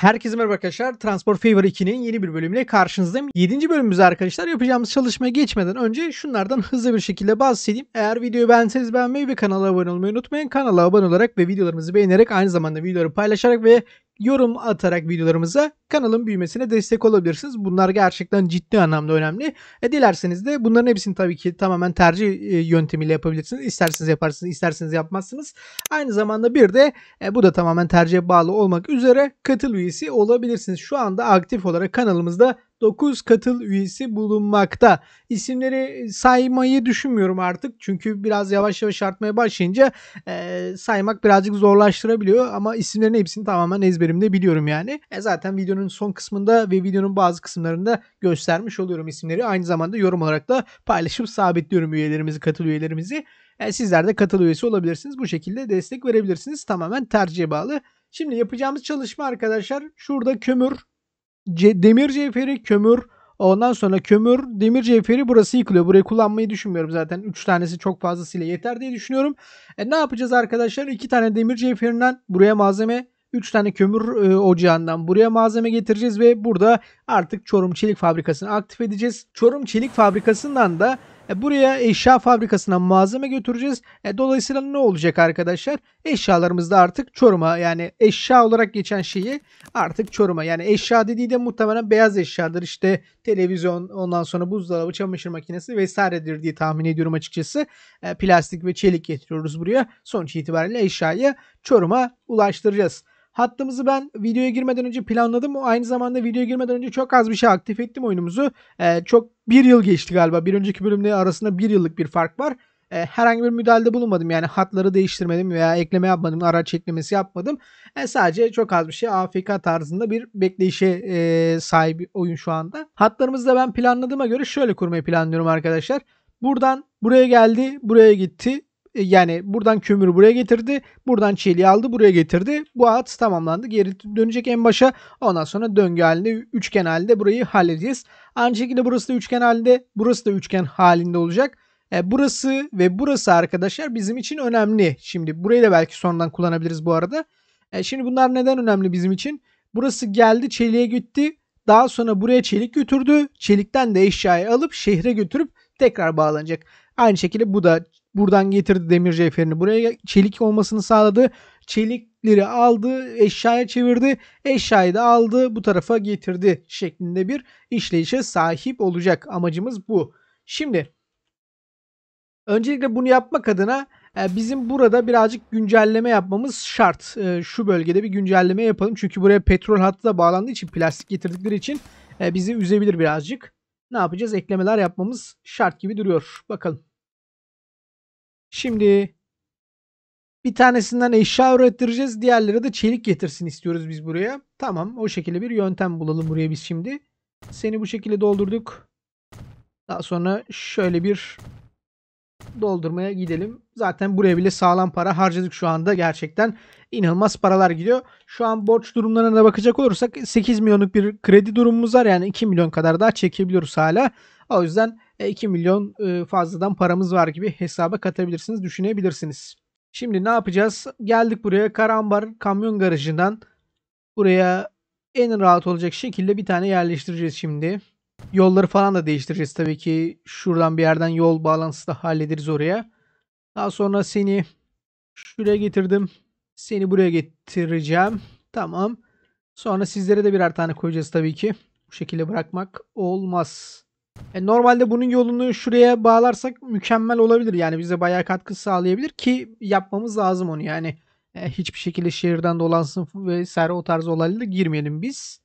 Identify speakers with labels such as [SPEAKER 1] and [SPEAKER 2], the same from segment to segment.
[SPEAKER 1] Herkese merhaba arkadaşlar. Transport Fever 2'nin yeni bir bölümüyle karşınızdayım. 7. bölümümüzde arkadaşlar yapacağımız çalışmaya geçmeden önce şunlardan hızlı bir şekilde bahsedeyim. Eğer videoyu beğenseniz beğenmeyi ve kanala abone olmayı unutmayın. Kanala abone olarak ve videolarımızı beğenerek aynı zamanda videoları paylaşarak ve yorum atarak videolarımıza kanalın büyümesine destek olabilirsiniz. Bunlar gerçekten ciddi anlamda önemli. E, dilerseniz de bunların hepsini tabii ki tamamen tercih e, yöntemiyle yapabilirsiniz. İsterseniz yaparsınız, isterseniz yapmazsınız. Aynı zamanda bir de e, bu da tamamen tercihe bağlı olmak üzere katıl üyesi olabilirsiniz. Şu anda aktif olarak kanalımızda 9 katıl üyesi bulunmakta. İsimleri e, saymayı düşünmüyorum artık. Çünkü biraz yavaş yavaş artmaya başlayınca e, saymak birazcık zorlaştırabiliyor. Ama isimlerin hepsini tamamen ezberimde biliyorum yani. E zaten videonun son kısmında ve videonun bazı kısımlarında göstermiş oluyorum isimleri. Aynı zamanda yorum olarak da paylaşıp sabitliyorum üyelerimizi, katıl üyelerimizi. E, sizler de katıl üyesi olabilirsiniz. Bu şekilde destek verebilirsiniz. Tamamen tercihe bağlı. Şimdi yapacağımız çalışma arkadaşlar şurada kömür ce- demir cevheri, kömür, ondan sonra kömür, demir cevheri burası yıkılıyor. Burayı kullanmayı düşünmüyorum zaten. 3 tanesi çok fazlasıyla yeter diye düşünüyorum. E, ne yapacağız arkadaşlar? 2 tane demir cevherinden buraya malzeme 3 tane kömür e, ocağından buraya malzeme getireceğiz ve burada artık Çorum Çelik Fabrikası'nı aktif edeceğiz. Çorum Çelik Fabrikası'ndan da e, buraya eşya fabrikasına malzeme götüreceğiz. E, dolayısıyla ne olacak arkadaşlar? Eşyalarımız da artık Çorum'a yani eşya olarak geçen şeyi artık Çorum'a. Yani eşya dediği de muhtemelen beyaz eşyadır. İşte televizyon ondan sonra buzdolabı çamaşır makinesi vesairedir diye tahmin ediyorum açıkçası. E, plastik ve çelik getiriyoruz buraya. Sonuç itibariyle eşyayı Çorum'a ulaştıracağız. Hattımızı ben videoya girmeden önce planladım. Aynı zamanda videoya girmeden önce çok az bir şey aktif ettim oyunumuzu. Ee, çok bir yıl geçti galiba. Bir önceki bölümle arasında bir yıllık bir fark var. Ee, herhangi bir müdahalede bulunmadım. Yani hatları değiştirmedim veya ekleme yapmadım. Araç eklemesi yapmadım. Ee, sadece çok az bir şey AFK tarzında bir bekleyişe e, sahip oyun şu anda. Hatlarımızı da ben planladığıma göre şöyle kurmayı planlıyorum arkadaşlar. Buradan buraya geldi, buraya gitti e, yani buradan kömürü buraya getirdi. Buradan çeliği aldı buraya getirdi. Bu ağıt tamamlandı. Geri dönecek en başa. Ondan sonra döngü halinde üçgen halinde burayı halledeceğiz. Aynı şekilde burası da üçgen halinde. Burası da üçgen halinde olacak. E, burası ve burası arkadaşlar bizim için önemli. Şimdi burayı da belki sonradan kullanabiliriz bu arada. E, şimdi bunlar neden önemli bizim için? Burası geldi çeliğe gitti. Daha sonra buraya çelik götürdü. Çelikten de eşyayı alıp şehre götürüp tekrar bağlanacak. Aynı şekilde bu da Buradan getirdi demir cevherini buraya çelik olmasını sağladı. Çelikleri aldı, eşyaya çevirdi. Eşyayı da aldı, bu tarafa getirdi şeklinde bir işleyişe sahip olacak. Amacımız bu. Şimdi öncelikle bunu yapmak adına e, bizim burada birazcık güncelleme yapmamız şart. E, şu bölgede bir güncelleme yapalım. Çünkü buraya petrol hattı da bağlandığı için plastik getirdikleri için e, bizi üzebilir birazcık. Ne yapacağız? Eklemeler yapmamız şart gibi duruyor. Bakalım. Şimdi bir tanesinden eşya ürettireceğiz. Diğerleri de çelik getirsin istiyoruz biz buraya. Tamam o şekilde bir yöntem bulalım buraya biz şimdi. Seni bu şekilde doldurduk. Daha sonra şöyle bir doldurmaya gidelim. Zaten buraya bile sağlam para harcadık şu anda gerçekten. inanılmaz paralar gidiyor. Şu an borç durumlarına da bakacak olursak 8 milyonluk bir kredi durumumuz var. Yani 2 milyon kadar daha çekebiliyoruz hala. O yüzden 2 e, milyon e, fazladan paramız var gibi hesaba katabilirsiniz, düşünebilirsiniz. Şimdi ne yapacağız? Geldik buraya Karambar kamyon garajından buraya en rahat olacak şekilde bir tane yerleştireceğiz şimdi. Yolları falan da değiştireceğiz tabii ki. Şuradan bir yerden yol bağlantısı da hallederiz oraya. Daha sonra seni şuraya getirdim. Seni buraya getireceğim. Tamam. Sonra sizlere de birer tane koyacağız tabii ki. Bu şekilde bırakmak olmaz. E, normalde bunun yolunu şuraya bağlarsak mükemmel olabilir. Yani bize bayağı katkı sağlayabilir ki yapmamız lazım onu yani. E, hiçbir şekilde şehirden dolansın ve ser o tarz olaylara girmeyelim biz.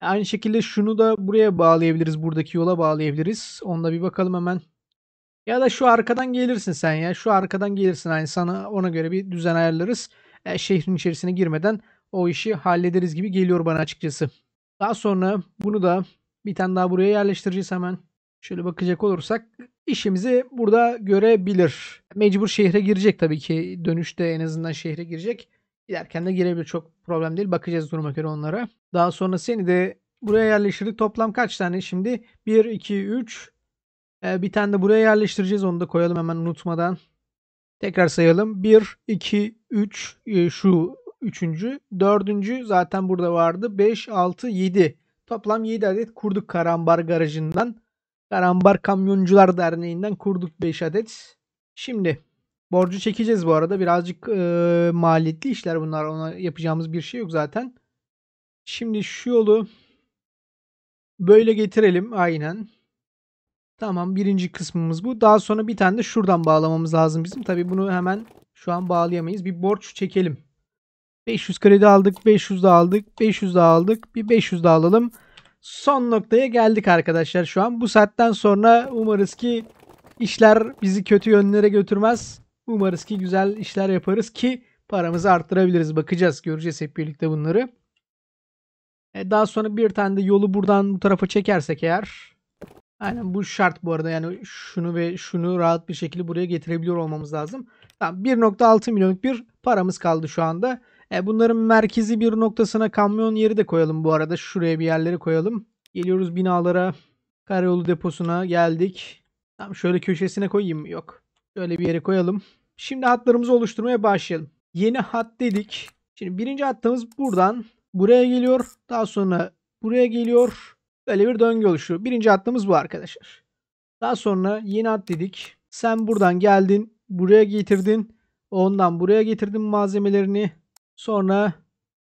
[SPEAKER 1] Aynı şekilde şunu da buraya bağlayabiliriz. Buradaki yola bağlayabiliriz. Onda bir bakalım hemen. Ya da şu arkadan gelirsin sen ya. Şu arkadan gelirsin. Yani sana ona göre bir düzen ayarlarız. E, şehrin içerisine girmeden o işi hallederiz gibi geliyor bana açıkçası. Daha sonra bunu da bir tane daha buraya yerleştireceğiz hemen. Şöyle bakacak olursak işimizi burada görebilir. Mecbur şehre girecek tabii ki. Dönüşte en azından şehre girecek. Giderken de girebilir. Çok problem değil. Bakacağız duruma göre onlara. Daha sonra seni de buraya yerleştirdik. Toplam kaç tane şimdi? 1, 2, 3. Ee, bir tane de buraya yerleştireceğiz. Onu da koyalım hemen unutmadan. Tekrar sayalım. 1, 2, 3 şu üçüncü. Dördüncü zaten burada vardı. 5, 6, 7. Toplam 7 adet kurduk Karambar garajından. Karambar Kamyoncular Derneği'nden kurduk 5 adet. Şimdi borcu çekeceğiz bu arada. Birazcık e, maliyetli işler bunlar. Ona yapacağımız bir şey yok zaten. Şimdi şu yolu böyle getirelim aynen. Tamam birinci kısmımız bu. Daha sonra bir tane de şuradan bağlamamız lazım bizim. Tabi bunu hemen şu an bağlayamayız. Bir borç çekelim. 500 kredi aldık. 500 de aldık. 500 de aldık. Bir 500 de alalım son noktaya geldik arkadaşlar şu an. Bu saatten sonra umarız ki işler bizi kötü yönlere götürmez. Umarız ki güzel işler yaparız ki paramızı arttırabiliriz. Bakacağız, göreceğiz hep birlikte bunları. E, daha sonra bir tane de yolu buradan bu tarafa çekersek eğer. Aynen bu şart bu arada yani şunu ve şunu rahat bir şekilde buraya getirebiliyor olmamız lazım. Tamam 1.6 milyonluk bir paramız kaldı şu anda. E, bunların merkezi bir noktasına kamyon yeri de koyalım bu arada. Şuraya bir yerleri koyalım. Geliyoruz binalara. Karayolu deposuna geldik. Tamam şöyle köşesine koyayım Yok. Şöyle bir yere koyalım. Şimdi hatlarımızı oluşturmaya başlayalım. Yeni hat dedik. Şimdi birinci hattımız buradan buraya geliyor. Daha sonra buraya geliyor. Böyle bir döngü oluşuyor. Birinci hattımız bu arkadaşlar. Daha sonra yeni hat dedik. Sen buradan geldin. Buraya getirdin. Ondan buraya getirdin malzemelerini. Sonra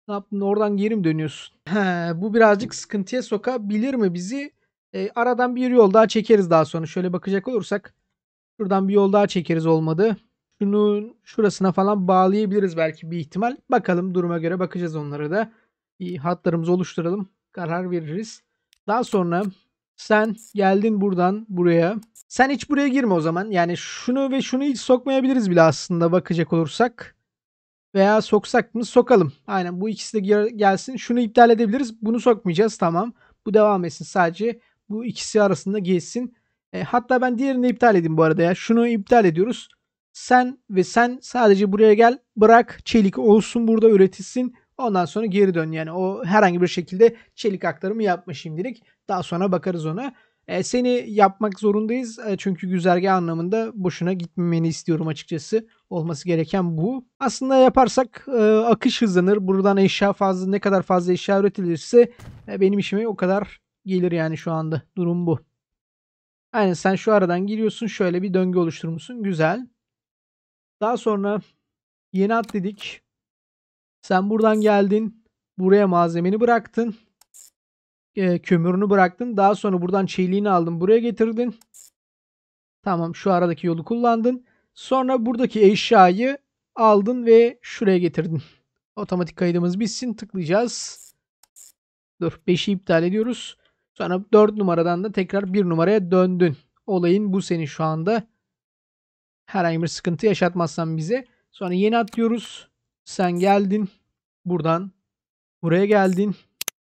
[SPEAKER 1] ne yaptın? Oradan geri mi dönüyorsun? He, bu birazcık sıkıntıya sokabilir mi bizi? E, aradan bir yol daha çekeriz daha sonra. Şöyle bakacak olursak. Şuradan bir yol daha çekeriz olmadı. Şunun şurasına falan bağlayabiliriz belki bir ihtimal. Bakalım duruma göre bakacağız onlara da. İyi, hatlarımızı oluşturalım. Karar veririz. Daha sonra sen geldin buradan buraya. Sen hiç buraya girme o zaman. Yani şunu ve şunu hiç sokmayabiliriz bile aslında bakacak olursak veya soksak mı sokalım. Aynen bu ikisi de gelsin. Şunu iptal edebiliriz. Bunu sokmayacağız. Tamam. Bu devam etsin. Sadece bu ikisi arasında geçsin. E, hatta ben diğerini iptal edeyim bu arada ya. Şunu iptal ediyoruz. Sen ve sen sadece buraya gel. Bırak çelik olsun burada üretilsin. Ondan sonra geri dön. Yani o herhangi bir şekilde çelik aktarımı yapma şimdilik. Daha sonra bakarız ona. E, seni yapmak zorundayız. E, çünkü güzergah anlamında boşuna gitmemeni istiyorum açıkçası olması gereken bu. Aslında yaparsak e, akış hızlanır. Buradan eşya fazla ne kadar fazla eşya üretilirse e, benim işime o kadar gelir yani şu anda. Durum bu. Aynen yani sen şu aradan giriyorsun şöyle bir döngü oluşturmuşsun. Güzel. Daha sonra yeni at dedik. Sen buradan geldin. Buraya malzemeni bıraktın. E, kömürünü bıraktın. Daha sonra buradan çeliğini aldın. Buraya getirdin. Tamam şu aradaki yolu kullandın. Sonra buradaki eşyayı aldın ve şuraya getirdin. Otomatik kaydımız bitsin. Tıklayacağız. Dur 5'i iptal ediyoruz. Sonra 4 numaradan da tekrar 1 numaraya döndün. Olayın bu seni şu anda. Herhangi bir sıkıntı yaşatmazsan bize. Sonra yeni atlıyoruz. Sen geldin. Buradan buraya geldin.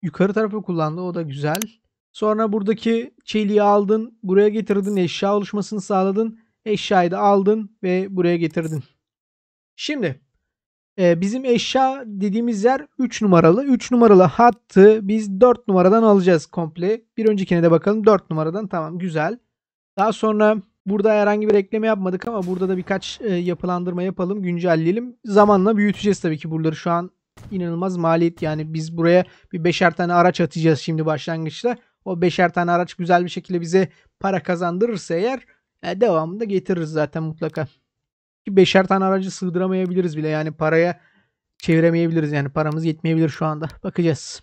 [SPEAKER 1] Yukarı tarafı kullandı. O da güzel. Sonra buradaki çeliği aldın. Buraya getirdin. Eşya oluşmasını sağladın. Eşyayı da aldın ve buraya getirdin. Şimdi e, bizim eşya dediğimiz yer 3 numaralı. 3 numaralı hattı biz 4 numaradan alacağız komple. Bir öncekine de bakalım 4 numaradan tamam güzel. Daha sonra burada herhangi bir ekleme yapmadık ama burada da birkaç e, yapılandırma yapalım güncelleyelim. Zamanla büyüteceğiz tabii ki buraları şu an inanılmaz maliyet yani biz buraya bir beşer tane araç atacağız şimdi başlangıçta. O beşer tane araç güzel bir şekilde bize para kazandırırsa eğer yani e, devamında getiririz zaten mutlaka. Ki beşer tane aracı sığdıramayabiliriz bile. Yani paraya çeviremeyebiliriz. Yani paramız yetmeyebilir şu anda. Bakacağız.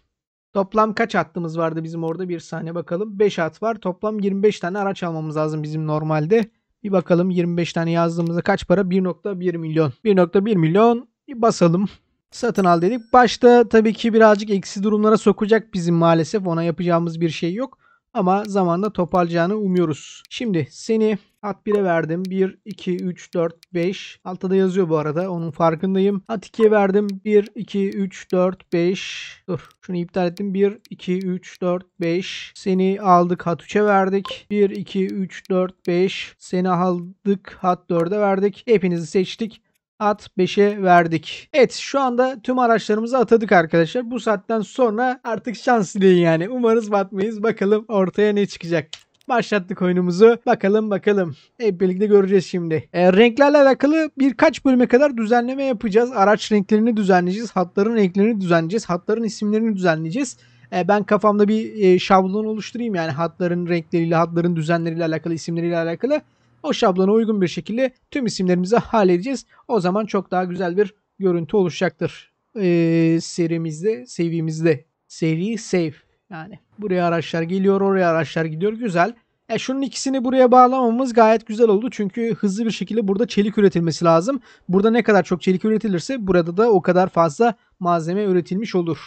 [SPEAKER 1] Toplam kaç hattımız vardı bizim orada? Bir saniye bakalım. 5 hat var. Toplam 25 tane araç almamız lazım bizim normalde. Bir bakalım 25 tane yazdığımızda kaç para? 1.1 milyon. 1.1 milyon. Bir basalım. Satın al dedik. Başta tabii ki birazcık eksi durumlara sokacak bizim maalesef. Ona yapacağımız bir şey yok. Ama zamanda toparlayacağını umuyoruz. Şimdi seni At 1'e verdim. 1, 2, 3, 4, 5. Altta da yazıyor bu arada. Onun farkındayım. At 2'ye verdim. 1, 2, 3, 4, 5. Dur. Şunu iptal ettim. 1, 2, 3, 4, 5. Seni aldık. Hat 3'e verdik. 1, 2, 3, 4, 5. Seni aldık. Hat 4'e verdik. Hepinizi seçtik at 5'e verdik. Evet şu anda tüm araçlarımızı atadık arkadaşlar. Bu saatten sonra artık şans yani. Umarız batmayız. Bakalım ortaya ne çıkacak. Başlattık oyunumuzu. Bakalım bakalım. Hep birlikte göreceğiz şimdi. E, renklerle alakalı birkaç bölüme kadar düzenleme yapacağız. Araç renklerini düzenleyeceğiz. Hatların renklerini düzenleyeceğiz. Hatların isimlerini düzenleyeceğiz ee, ben kafamda bir e, şablon oluşturayım yani hatların renkleriyle, hatların düzenleriyle alakalı, isimleriyle alakalı. O şablona uygun bir şekilde tüm isimlerimizi halledeceğiz. O zaman çok daha güzel bir görüntü oluşacaktır. Ee, serimizde, sevimizde. Seri save yani. Buraya araçlar geliyor, oraya araçlar gidiyor. Güzel. E şunun ikisini buraya bağlamamız gayet güzel oldu. Çünkü hızlı bir şekilde burada çelik üretilmesi lazım. Burada ne kadar çok çelik üretilirse burada da o kadar fazla malzeme üretilmiş olur.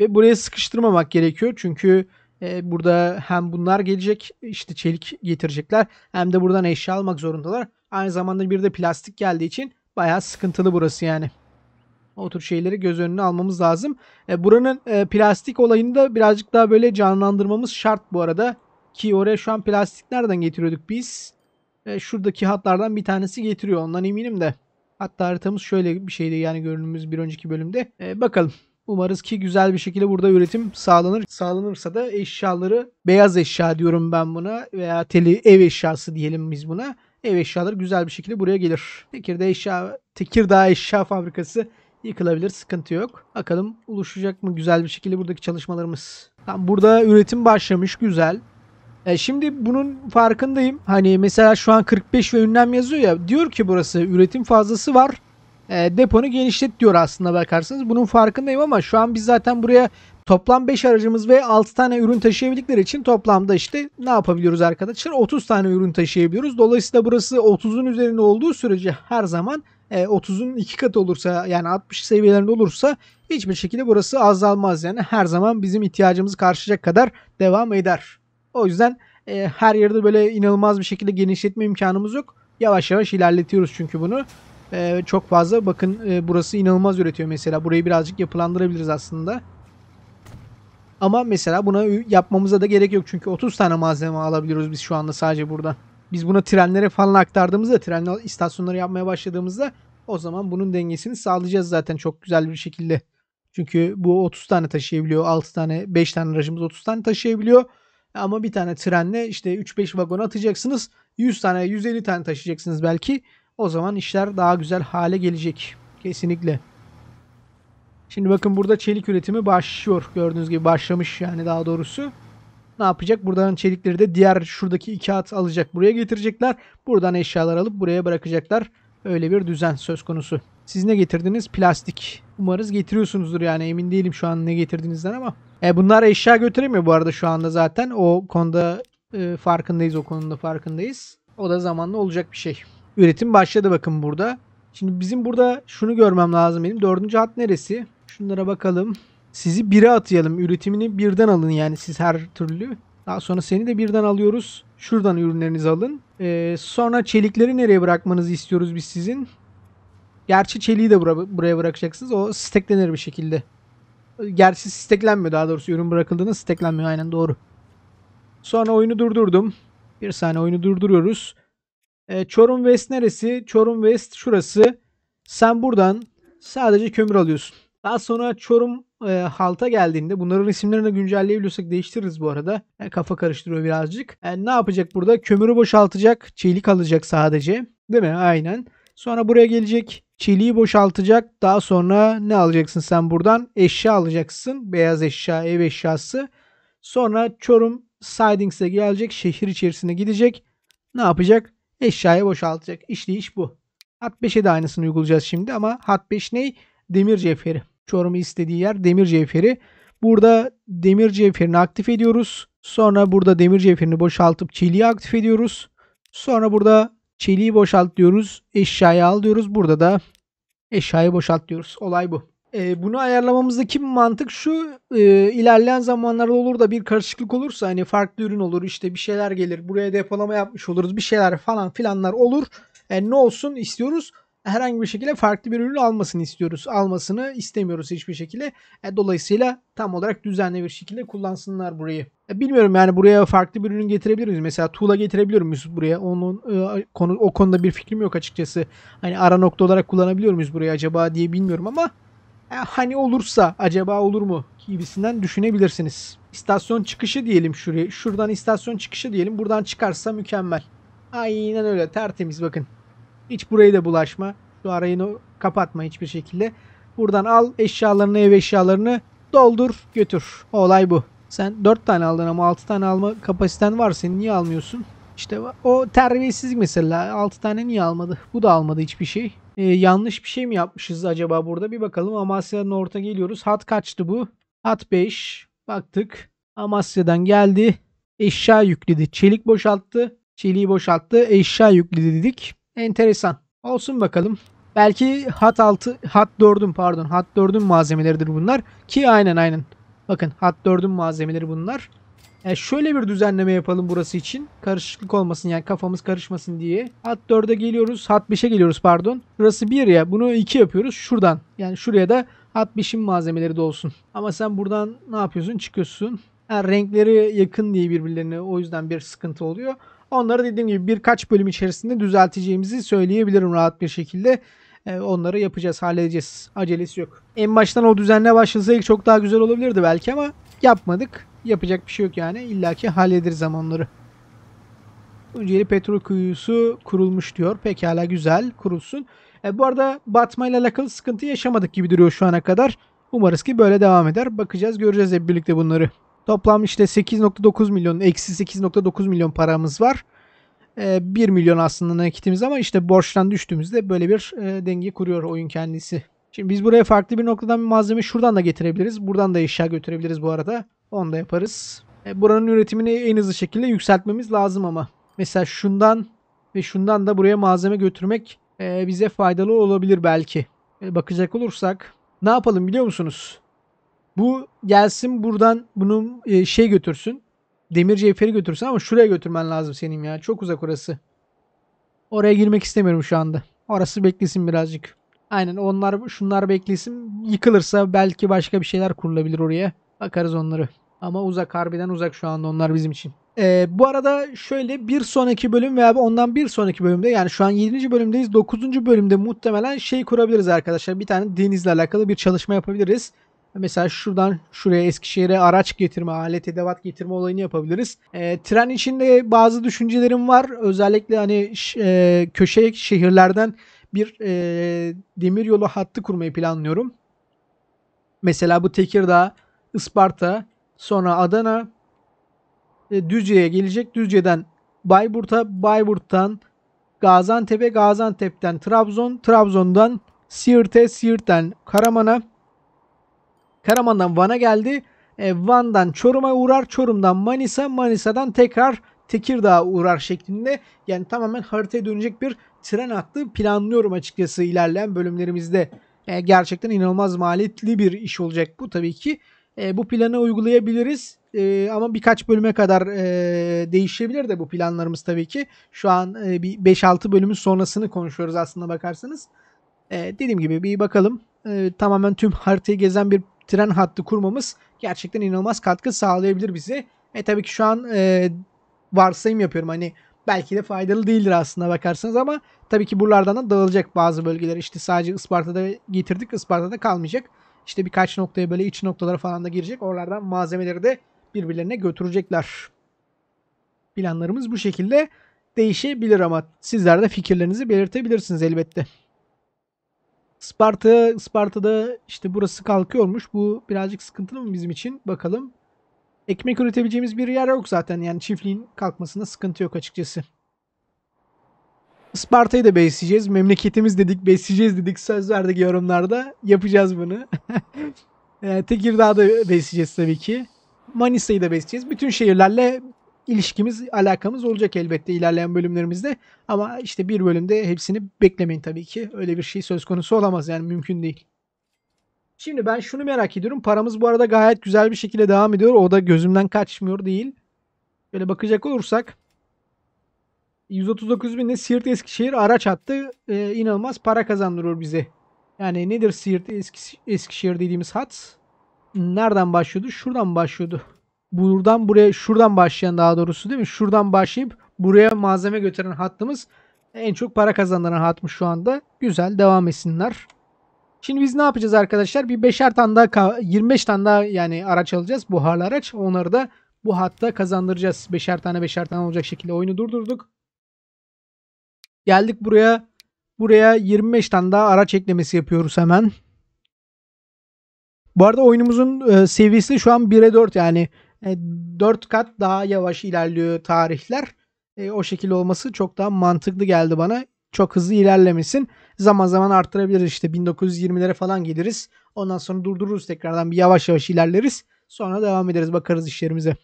[SPEAKER 1] Ve buraya sıkıştırmamak gerekiyor. Çünkü e, burada hem bunlar gelecek işte çelik getirecekler hem de buradan eşya almak zorundalar. Aynı zamanda bir de plastik geldiği için bayağı sıkıntılı burası yani. O tür şeyleri göz önüne almamız lazım. E, buranın e, plastik olayını da birazcık daha böyle canlandırmamız şart bu arada. Ki oraya şu an plastik nereden getiriyorduk biz? E, şuradaki hatlardan bir tanesi getiriyor ondan eminim de. Hatta haritamız şöyle bir şeydi yani görünümüz bir önceki bölümde. E, bakalım. Umarız ki güzel bir şekilde burada üretim sağlanır. Sağlanırsa da eşyaları beyaz eşya diyorum ben buna veya teli ev eşyası diyelim biz buna. Ev eşyaları güzel bir şekilde buraya gelir. Tekirdağ eşya, Tekirdağ eşya fabrikası yıkılabilir. Sıkıntı yok. Bakalım oluşacak mı güzel bir şekilde buradaki çalışmalarımız. Tam burada üretim başlamış. Güzel. E şimdi bunun farkındayım. Hani mesela şu an 45 ve ünlem yazıyor ya. Diyor ki burası üretim fazlası var e, deponu genişlet diyor aslında bakarsanız. Bunun farkındayım ama şu an biz zaten buraya toplam 5 aracımız ve 6 tane ürün taşıyabildikleri için toplamda işte ne yapabiliyoruz arkadaşlar? 30 tane ürün taşıyabiliyoruz. Dolayısıyla burası 30'un üzerinde olduğu sürece her zaman 30'un e, 2 katı olursa yani 60 seviyelerinde olursa hiçbir şekilde burası azalmaz. Yani her zaman bizim ihtiyacımızı karşılayacak kadar devam eder. O yüzden e, her yerde böyle inanılmaz bir şekilde genişletme imkanımız yok. Yavaş yavaş ilerletiyoruz çünkü bunu e, çok fazla. Bakın e, burası inanılmaz üretiyor mesela. Burayı birazcık yapılandırabiliriz aslında. Ama mesela buna yapmamıza da gerek yok. Çünkü 30 tane malzeme alabiliyoruz biz şu anda sadece burada. Biz buna trenlere falan aktardığımızda, tren istasyonları yapmaya başladığımızda o zaman bunun dengesini sağlayacağız zaten çok güzel bir şekilde. Çünkü bu 30 tane taşıyabiliyor. 6 tane, 5 tane aracımız 30 tane taşıyabiliyor. Ama bir tane trenle işte 3-5 vagon atacaksınız. 100 tane, 150 tane taşıyacaksınız belki. O zaman işler daha güzel hale gelecek. Kesinlikle. Şimdi bakın burada çelik üretimi başlıyor. Gördüğünüz gibi başlamış yani daha doğrusu. Ne yapacak? Buradan çelikleri de diğer şuradaki iki at alacak. Buraya getirecekler. Buradan eşyalar alıp buraya bırakacaklar. Öyle bir düzen söz konusu. Siz ne getirdiniz? Plastik. Umarız getiriyorsunuzdur yani emin değilim şu an ne getirdiğinizden ama. E bunlar eşya götüremiyor bu arada şu anda zaten. O konuda e, farkındayız o konuda farkındayız. O da zamanla olacak bir şey üretim başladı bakın burada. Şimdi bizim burada şunu görmem lazım benim. Dördüncü hat neresi? Şunlara bakalım. Sizi bire atayalım. Üretimini birden alın yani siz her türlü. Daha sonra seni de birden alıyoruz. Şuradan ürünlerinizi alın. Ee, sonra çelikleri nereye bırakmanızı istiyoruz biz sizin. Gerçi çeliği de bura, buraya bırakacaksınız. O steklenir bir şekilde. Gerçi steklenmiyor daha doğrusu. Ürün bırakıldığında steklenmiyor aynen doğru. Sonra oyunu durdurdum. Bir saniye oyunu durduruyoruz. E, Çorum West neresi? Çorum West şurası. Sen buradan sadece kömür alıyorsun. Daha sonra Çorum e, halta geldiğinde bunların isimlerini de güncelleyebiliyorsak değiştiririz bu arada. Yani e, kafa karıştırıyor birazcık. Yani e, ne yapacak burada? Kömürü boşaltacak. Çelik alacak sadece. Değil mi? Aynen. Sonra buraya gelecek. Çeliği boşaltacak. Daha sonra ne alacaksın sen buradan? Eşya alacaksın. Beyaz eşya, ev eşyası. Sonra Çorum Sidings'e gelecek. Şehir içerisine gidecek. Ne yapacak? eşyaya boşaltacak. İşleyiş bu. Hat 5'e de aynısını uygulayacağız şimdi ama hat 5 ney? Demir cevheri. Çorum'u istediği yer demir cevheri. Burada demir cevherini aktif ediyoruz. Sonra burada demir cevherini boşaltıp çeliği aktif ediyoruz. Sonra burada çeliği boşalt diyoruz. Eşyayı al diyoruz. Burada da eşyayı boşalt diyoruz. Olay bu. E, bunu ayarlamamızdaki mantık şu e, ilerleyen zamanlarda olur da bir karışıklık olursa hani farklı ürün olur işte bir şeyler gelir buraya depolama yapmış oluruz bir şeyler falan filanlar olur. E, ne olsun istiyoruz? Herhangi bir şekilde farklı bir ürün almasını istiyoruz. Almasını istemiyoruz hiçbir şekilde. E, dolayısıyla tam olarak düzenli bir şekilde kullansınlar burayı. E, bilmiyorum yani buraya farklı bir ürün getirebilir miyiz? Mesela tuğla getirebiliyor muyuz buraya? Onun e, konu o konuda bir fikrim yok açıkçası. Hani ara nokta olarak kullanabiliyor muyuz burayı acaba diye bilmiyorum ama e, hani olursa acaba olur mu gibisinden düşünebilirsiniz. İstasyon çıkışı diyelim şuraya. Şuradan istasyon çıkışı diyelim. Buradan çıkarsa mükemmel. Aynen öyle tertemiz bakın. Hiç burayı da bulaşma. Şu arayını kapatma hiçbir şekilde. Buradan al eşyalarını ev eşyalarını doldur götür. Olay bu. Sen 4 tane aldın ama 6 tane alma kapasiten var senin niye almıyorsun? İşte o terbiyesizlik mesela. 6 tane niye almadı? Bu da almadı hiçbir şey. Ee, yanlış bir şey mi yapmışız acaba burada? Bir bakalım Amasya'nın orta geliyoruz. Hat kaçtı bu? Hat 5. Baktık. Amasya'dan geldi. Eşya yükledi. Çelik boşalttı. Çeliği boşalttı. Eşya yükledi dedik. Enteresan. Olsun bakalım. Belki hat 6, hat 4'ün pardon hat 4'ün malzemeleridir bunlar. Ki aynen aynen. Bakın hat 4'ün malzemeleri bunlar. Yani şöyle bir düzenleme yapalım burası için. Karışıklık olmasın yani kafamız karışmasın diye. Hat 4'e geliyoruz. Hat 5'e geliyoruz pardon. Burası 1 ya. Bunu 2 yapıyoruz şuradan. Yani şuraya da hat 5'in malzemeleri de olsun. Ama sen buradan ne yapıyorsun? Çıkıyorsun. Yani renkleri yakın diye birbirlerine o yüzden bir sıkıntı oluyor. Onları dediğim gibi birkaç bölüm içerisinde düzelteceğimizi söyleyebilirim rahat bir şekilde e, onları yapacağız, halledeceğiz. Acelesi yok. En baştan o düzenle başlasaydık çok daha güzel olabilirdi belki ama yapmadık. Yapacak bir şey yok yani. İlla ki hallederiz ama onları. petrol kuyusu kurulmuş diyor. Pekala güzel kurulsun. E, bu arada batmayla alakalı sıkıntı yaşamadık gibi duruyor şu ana kadar. Umarız ki böyle devam eder. Bakacağız göreceğiz hep birlikte bunları. Toplam işte 8.9 milyon, eksi 8.9 milyon paramız var. E, 1 milyon aslında nakitimiz ama işte borçtan düştüğümüzde böyle bir e, denge kuruyor oyun kendisi. Şimdi biz buraya farklı bir noktadan bir malzeme şuradan da getirebiliriz. Buradan da eşya götürebiliriz bu arada. Onu da yaparız. E, buranın üretimini en hızlı şekilde yükseltmemiz lazım ama. Mesela şundan ve şundan da buraya malzeme götürmek e, bize faydalı olabilir belki. E, bakacak olursak ne yapalım biliyor musunuz? Bu gelsin buradan bunu e, şey götürsün. Demir cevheri götürsün ama şuraya götürmen lazım senin ya. Çok uzak orası. Oraya girmek istemiyorum şu anda. Orası beklesin birazcık. Aynen onlar şunlar beklesin. Yıkılırsa belki başka bir şeyler kurulabilir oraya. Bakarız onları. Ama uzak harbiden uzak şu anda onlar bizim için. Ee, bu arada şöyle bir sonraki bölüm veya ondan bir sonraki bölümde yani şu an 7. bölümdeyiz. 9. bölümde muhtemelen şey kurabiliriz arkadaşlar. Bir tane denizle alakalı bir çalışma yapabiliriz. Mesela şuradan şuraya Eskişehir'e araç getirme, alet edevat getirme olayını yapabiliriz. E, tren içinde bazı düşüncelerim var. Özellikle hani e, köşe şehirlerden bir e, demir yolu hattı kurmayı planlıyorum. Mesela bu Tekirdağ, Isparta, sonra Adana, e, Düzce'ye gelecek. Düzce'den Bayburt'a, Bayburt'tan Gaziantep'e, Gaziantep'ten Trabzon, Trabzon'dan Siirt'e, Siirt'ten Karaman'a, Karaman'dan Van'a geldi. E, Van'dan Çorum'a uğrar, Çorum'dan Manisa, Manisa'dan tekrar Tekirdağ'a uğrar şeklinde yani tamamen haritaya dönecek bir tren hattı planlıyorum açıkçası ilerleyen bölümlerimizde. E, gerçekten inanılmaz maliyetli bir iş olacak bu tabii ki. E, bu planı uygulayabiliriz e, ama birkaç bölüme kadar e, değişebilir de bu planlarımız tabii ki. Şu an e, bir 5-6 bölümün sonrasını konuşuyoruz aslında bakarsanız. E, dediğim gibi bir bakalım. E, tamamen tüm haritayı gezen bir tren hattı kurmamız gerçekten inanılmaz katkı sağlayabilir bize. E tabii ki şu an e, varsayım yapıyorum hani belki de faydalı değildir aslında bakarsanız ama tabii ki buralardan da dağılacak bazı bölgeler. İşte sadece Isparta'da getirdik Isparta'da kalmayacak işte birkaç noktaya böyle iç noktalara falan da girecek. Oralardan malzemeleri de birbirlerine götürecekler. Planlarımız bu şekilde değişebilir ama sizler de fikirlerinizi belirtebilirsiniz elbette. Sparta, Sparta'da işte burası kalkıyormuş. Bu birazcık sıkıntılı mı bizim için? Bakalım. Ekmek üretebileceğimiz bir yer yok zaten. Yani çiftliğin kalkmasında sıkıntı yok açıkçası. Sparta'yı da besleyeceğiz. Memleketimiz dedik, besleyeceğiz dedik. Söz verdik yorumlarda. Yapacağız bunu. Ee, da besleyeceğiz tabii ki. Manisa'yı da besleyeceğiz. Bütün şehirlerle ilişkimiz, alakamız olacak elbette ilerleyen bölümlerimizde. Ama işte bir bölümde hepsini beklemeyin tabii ki. Öyle bir şey söz konusu olamaz yani mümkün değil. Şimdi ben şunu merak ediyorum. Paramız bu arada gayet güzel bir şekilde devam ediyor. O da gözümden kaçmıyor değil. Böyle bakacak olursak 139 binde Siirt Eskişehir araç attı. Ee, inanılmaz para kazandırır bize. Yani nedir Siirt Eski, Eskişehir dediğimiz hat? Nereden başlıyordu? Şuradan başlıyordu. Buradan buraya şuradan başlayan daha doğrusu değil mi? Şuradan başlayıp buraya malzeme götüren hattımız en çok para kazandıran hatmış şu anda. Güzel devam etsinler. Şimdi biz ne yapacağız arkadaşlar? Bir 5'er tane daha 25 tane daha yani araç alacağız. Buharlı araç. Onları da bu hatta kazandıracağız. 5'er tane 5'er tane olacak şekilde oyunu durdurduk. Geldik buraya. Buraya 25 tane daha araç eklemesi yapıyoruz hemen. Bu arada oyunumuzun e, seviyesi şu an 1'e 4 yani e, 4 kat daha yavaş ilerliyor tarihler. E, o şekilde olması çok daha mantıklı geldi bana. Çok hızlı ilerlemesin. Zaman zaman arttırabiliriz işte 1920'lere falan geliriz. Ondan sonra durdururuz tekrardan bir yavaş yavaş ilerleriz. Sonra devam ederiz bakarız işlerimize.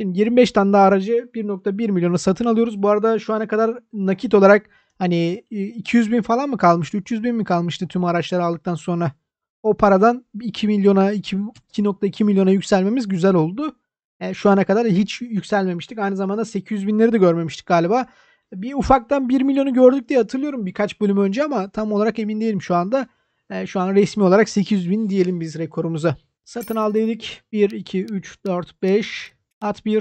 [SPEAKER 1] Şimdi 25 tane daha aracı 1.1 milyonu satın alıyoruz. Bu arada şu ana kadar nakit olarak hani 200 e, bin falan mı kalmıştı? 300 bin mi kalmıştı tüm araçları aldıktan sonra? O paradan 2 milyona 2.2 milyona yükselmemiz güzel oldu. Yani e, şu ana kadar hiç yükselmemiştik. Aynı zamanda 800 binleri de görmemiştik galiba. Bir ufaktan 1 milyonu gördük diye hatırlıyorum birkaç bölüm önce ama tam olarak emin değilim şu anda. Yani e, şu an resmi olarak 800 bin diyelim biz rekorumuza. Satın al dedik. 1, 2, 3, 4, 5, At 1,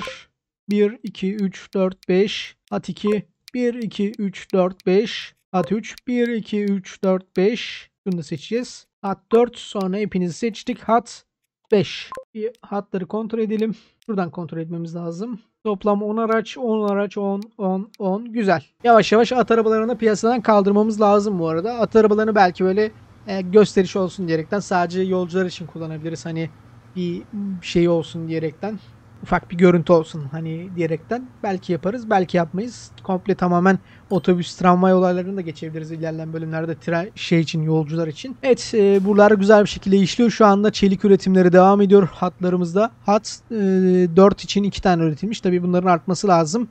[SPEAKER 1] 1, 2, 3, 4, 5. At 2, 1, 2, 3, 4, 5. At 3, 1, 2, 3, 4, 5. Şunu da seçeceğiz. Hat 4 sonra hepinizi seçtik. Hat 5. Bir hatları kontrol edelim. Şuradan kontrol etmemiz lazım. Toplam 10 araç, 10 araç, 10, 10, 10. Güzel. Yavaş yavaş at arabalarını piyasadan kaldırmamız lazım bu arada. At arabalarını belki böyle e, gösteriş olsun diyerekten sadece yolcular için kullanabiliriz. Hani bir şey olsun diyerekten ufak bir görüntü olsun hani diyerekten belki yaparız belki yapmayız. Komple tamamen otobüs tramvay olaylarını da geçebiliriz ilerleyen bölümlerde tren şey için yolcular için. Evet e, buralar güzel bir şekilde işliyor. Şu anda çelik üretimleri devam ediyor hatlarımızda. Hat e, 4 için 2 tane üretilmiş. tabi bunların artması lazım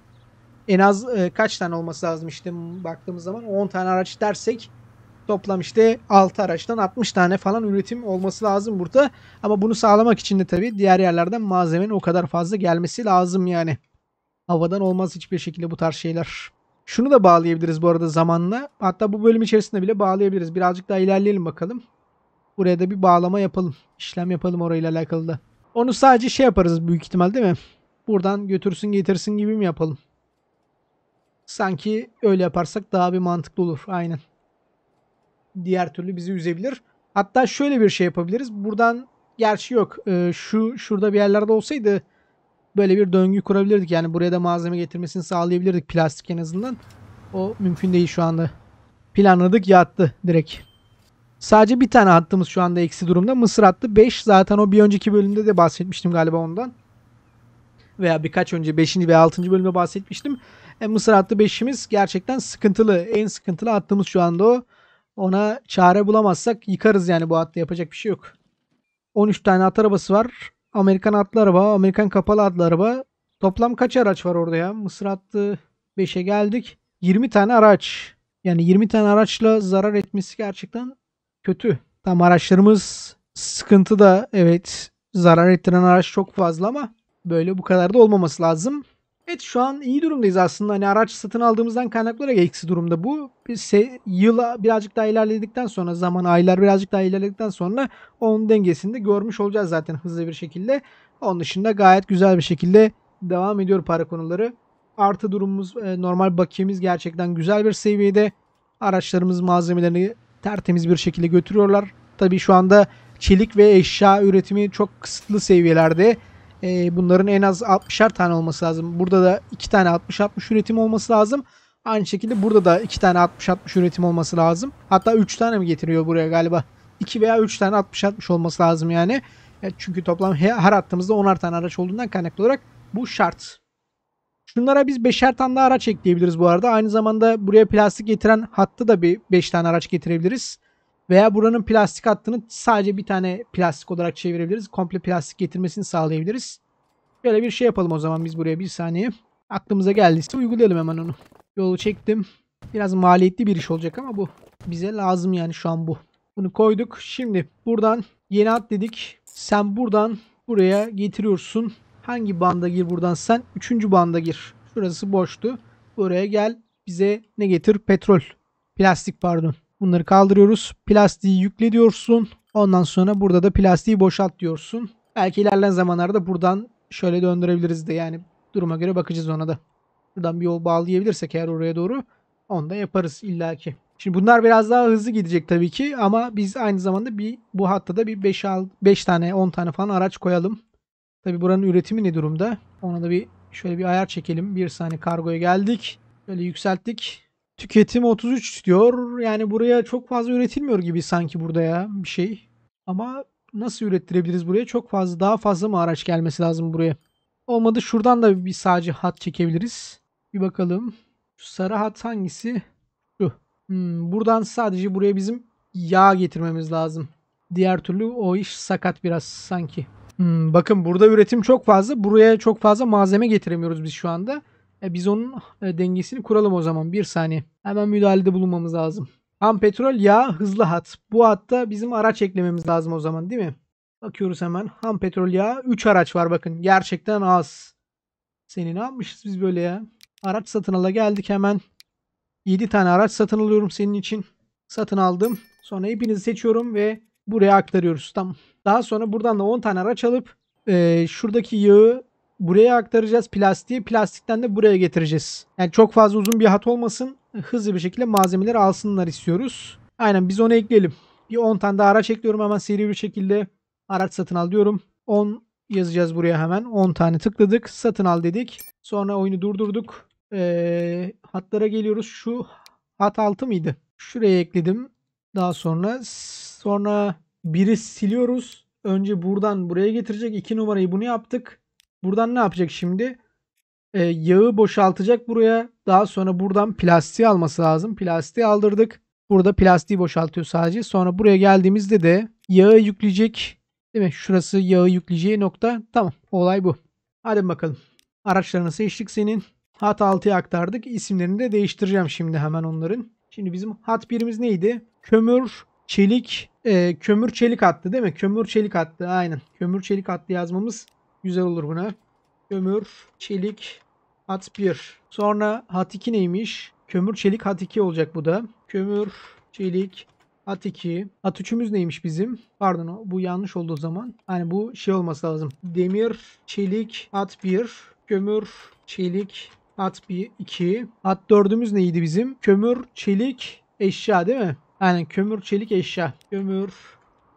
[SPEAKER 1] en az e, kaç tane olması lazım işte baktığımız zaman 10 tane araç dersek Toplam işte 6 araçtan 60 tane falan üretim olması lazım burada. Ama bunu sağlamak için de tabii diğer yerlerden malzemenin o kadar fazla gelmesi lazım yani. Havadan olmaz hiçbir şekilde bu tarz şeyler. Şunu da bağlayabiliriz bu arada zamanla. Hatta bu bölüm içerisinde bile bağlayabiliriz. Birazcık daha ilerleyelim bakalım. Buraya da bir bağlama yapalım. İşlem yapalım orayla alakalı da. Onu sadece şey yaparız büyük ihtimal değil mi? Buradan götürsün getirsin gibi mi yapalım? Sanki öyle yaparsak daha bir mantıklı olur. Aynen diğer türlü bizi üzebilir. Hatta şöyle bir şey yapabiliriz. Buradan gerçi yok. E, şu şurada bir yerlerde olsaydı böyle bir döngü kurabilirdik. Yani buraya da malzeme getirmesini sağlayabilirdik plastik en azından. O mümkün değil şu anda. Planladık yattı direkt. Sadece bir tane attığımız şu anda eksi durumda. Mısır attı. 5. Zaten o bir önceki bölümde de bahsetmiştim galiba ondan. Veya birkaç önce 5. ve 6. bölümde bahsetmiştim. E, Mısır attı 5'imiz gerçekten sıkıntılı. En sıkıntılı attığımız şu anda o. Ona çare bulamazsak yıkarız yani bu hatta yapacak bir şey yok. 13 tane at arabası var. Amerikan atlı araba, Amerikan kapalı adlı araba. Toplam kaç araç var orada ya? Mısır attı 5'e geldik. 20 tane araç. Yani 20 tane araçla zarar etmesi gerçekten kötü. Tam araçlarımız sıkıntı da evet zarar ettiren araç çok fazla ama böyle bu kadar da olmaması lazım. Evet şu an iyi durumdayız aslında. Hani araç satın aldığımızdan kaynaklı olarak eksi durumda bu. Se yıla birazcık daha ilerledikten sonra zaman aylar birazcık daha ilerledikten sonra onun dengesini de görmüş olacağız zaten hızlı bir şekilde. Onun dışında gayet güzel bir şekilde devam ediyor para konuları. Artı durumumuz e, normal bakiyemiz gerçekten güzel bir seviyede. Araçlarımız malzemelerini tertemiz bir şekilde götürüyorlar. Tabii şu anda çelik ve eşya üretimi çok kısıtlı seviyelerde. E, bunların en az 60'ar tane olması lazım. Burada da 2 tane 60-60 üretim olması lazım. Aynı şekilde burada da 2 tane 60-60 üretim olması lazım. Hatta 3 tane mi getiriyor buraya galiba? 2 veya 3 tane 60-60 olması lazım yani. yani. E, çünkü toplam her attığımızda 10'ar tane araç olduğundan kaynaklı olarak bu şart. Şunlara biz 5'er tane daha araç ekleyebiliriz bu arada. Aynı zamanda buraya plastik getiren hattı da bir 5 tane araç getirebiliriz. Veya buranın plastik hattını sadece bir tane plastik olarak çevirebiliriz. Komple plastik getirmesini sağlayabiliriz. Böyle bir şey yapalım o zaman biz buraya bir saniye. Aklımıza geldiyse uygulayalım hemen onu. Yolu çektim. Biraz maliyetli bir iş olacak ama bu bize lazım yani şu an bu. Bunu koyduk. Şimdi buradan yeni at dedik. Sen buradan buraya getiriyorsun. Hangi banda gir buradan sen? Üçüncü banda gir. Şurası boştu. Buraya gel. Bize ne getir? Petrol. Plastik pardon. Bunları kaldırıyoruz. Plastiği yükle diyorsun. Ondan sonra burada da plastiği boşalt diyorsun. Belki ilerleyen zamanlarda buradan şöyle döndürebiliriz de yani duruma göre bakacağız ona da. Buradan bir yol bağlayabilirsek eğer oraya doğru onu da yaparız illaki. Şimdi bunlar biraz daha hızlı gidecek tabii ki ama biz aynı zamanda bir bu hatta da bir 5 5 tane 10 tane falan araç koyalım. Tabii buranın üretimi ne durumda? Ona da bir şöyle bir ayar çekelim. Bir saniye kargoya geldik. Böyle yükselttik. Tüketim 33 diyor. Yani buraya çok fazla üretilmiyor gibi sanki burada ya bir şey. Ama nasıl ürettirebiliriz buraya? Çok fazla daha fazla mı araç gelmesi lazım buraya? Olmadı şuradan da bir sadece hat çekebiliriz. Bir bakalım. Şu sarı hat hangisi? Şu. Hmm, buradan sadece buraya bizim yağ getirmemiz lazım. Diğer türlü o iş sakat biraz sanki. Hmm, bakın burada üretim çok fazla. Buraya çok fazla malzeme getiremiyoruz biz şu anda. E, biz onun e, dengesini kuralım o zaman. Bir saniye. Hemen müdahalede bulunmamız lazım. Ham petrol yağ hızlı hat. Bu hatta bizim araç eklememiz lazım o zaman değil mi? Bakıyoruz hemen. Ham petrol yağı 3 araç var bakın. Gerçekten az. Seni ne yapmışız biz böyle ya? Araç satın ala geldik hemen. 7 tane araç satın alıyorum senin için. Satın aldım. Sonra hepinizi seçiyorum ve buraya aktarıyoruz. Tamam. Daha sonra buradan da 10 tane araç alıp e, şuradaki yağı buraya aktaracağız plastiği. Plastikten de buraya getireceğiz. Yani çok fazla uzun bir hat olmasın. Hızlı bir şekilde malzemeleri alsınlar istiyoruz. Aynen biz onu ekleyelim. Bir 10 tane daha araç ekliyorum hemen seri bir şekilde. Araç satın al diyorum. 10 yazacağız buraya hemen. 10 tane tıkladık. Satın al dedik. Sonra oyunu durdurduk. Ee, hatlara geliyoruz. Şu hat altı mıydı? Şuraya ekledim. Daha sonra sonra biri siliyoruz. Önce buradan buraya getirecek. 2 numarayı bunu yaptık. Buradan ne yapacak şimdi? E, yağı boşaltacak buraya. Daha sonra buradan plastiği alması lazım. Plastiği aldırdık. Burada plastiği boşaltıyor sadece. Sonra buraya geldiğimizde de yağı yükleyecek. Değil mi? Şurası yağı yükleyeceği nokta. Tamam. Olay bu. Hadi bakalım. Araçlarını seçtik senin. Hat 6'ya aktardık. İsimlerini de değiştireceğim şimdi hemen onların. Şimdi bizim hat 1'imiz neydi? Kömür, çelik, e, kömür çelik attı, değil mi? Kömür çelik attı. aynen. Kömür çelik attı yazmamız Güzel olur buna. Kömür, çelik, hat 1. Sonra hat 2 neymiş? Kömür, çelik, hat 2 olacak bu da. Kömür, çelik, At 2. At 3'ümüz neymiş bizim? Pardon bu yanlış olduğu zaman. Hani bu şey olması lazım. Demir, çelik, at 1. Kömür, çelik, at 1, 2. At 4'ümüz neydi bizim? Kömür, çelik, eşya değil mi? Aynen kömür, çelik, eşya. Kömür,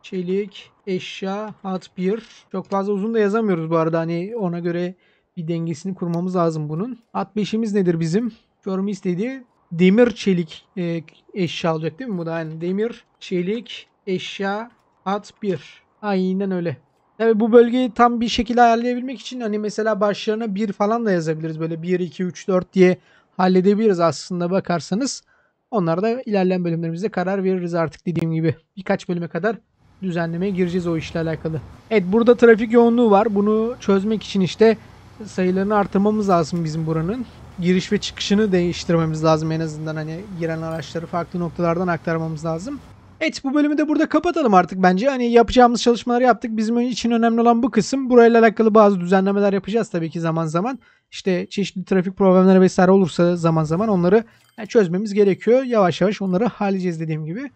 [SPEAKER 1] çelik, eşya, hat bir. Çok fazla uzun da yazamıyoruz bu arada. Hani ona göre bir dengesini kurmamız lazım bunun. At 5'imiz nedir bizim? Görme istediği demir çelik e, eşya olacak değil mi? Bu da yani demir çelik eşya at 1. Aynen öyle. Tabii bu bölgeyi tam bir şekilde ayarlayabilmek için hani mesela başlarına bir falan da yazabiliriz. Böyle bir iki üç dört diye halledebiliriz aslında bakarsanız. Onlara da ilerleyen bölümlerimizde karar veririz artık dediğim gibi. Birkaç bölüme kadar düzenlemeye gireceğiz o işle alakalı. Evet burada trafik yoğunluğu var. Bunu çözmek için işte sayılarını artırmamız lazım bizim buranın. Giriş ve çıkışını değiştirmemiz lazım en azından hani giren araçları farklı noktalardan aktarmamız lazım. Evet bu bölümü de burada kapatalım artık bence. Hani yapacağımız çalışmaları yaptık. Bizim için önemli olan bu kısım. Burayla alakalı bazı düzenlemeler yapacağız tabii ki zaman zaman. İşte çeşitli trafik problemleri vesaire olursa zaman zaman onları çözmemiz gerekiyor. Yavaş yavaş onları halleceğiz dediğim gibi.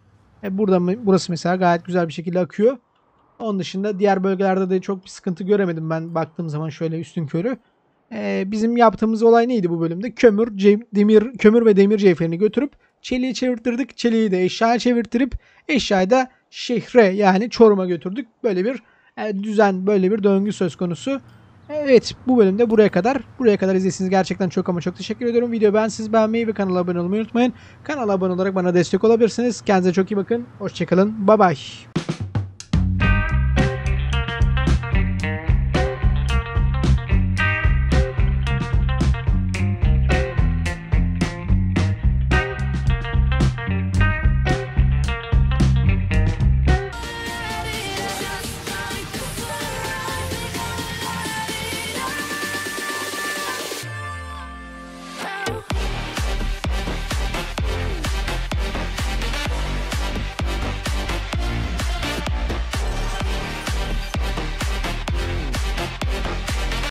[SPEAKER 1] E burada burası mesela gayet güzel bir şekilde akıyor. Onun dışında diğer bölgelerde de çok bir sıkıntı göremedim ben baktığım zaman şöyle üstün körü. Ee, bizim yaptığımız olay neydi bu bölümde? Kömür, demir, kömür ve demir cevherini götürüp çeliği çevirttirdik. Çeliği de eşyaya çevirttirip eşyayı da şehre yani Çorum'a götürdük. Böyle bir e, düzen, böyle bir döngü söz konusu. Evet bu bölümde buraya kadar. Buraya kadar izlediğiniz gerçekten çok ama çok teşekkür ediyorum. Video ben siz beğenmeyi ve kanala abone olmayı unutmayın. Kanala abone olarak bana destek olabilirsiniz. Kendinize çok iyi bakın. Hoşçakalın. Bay bay.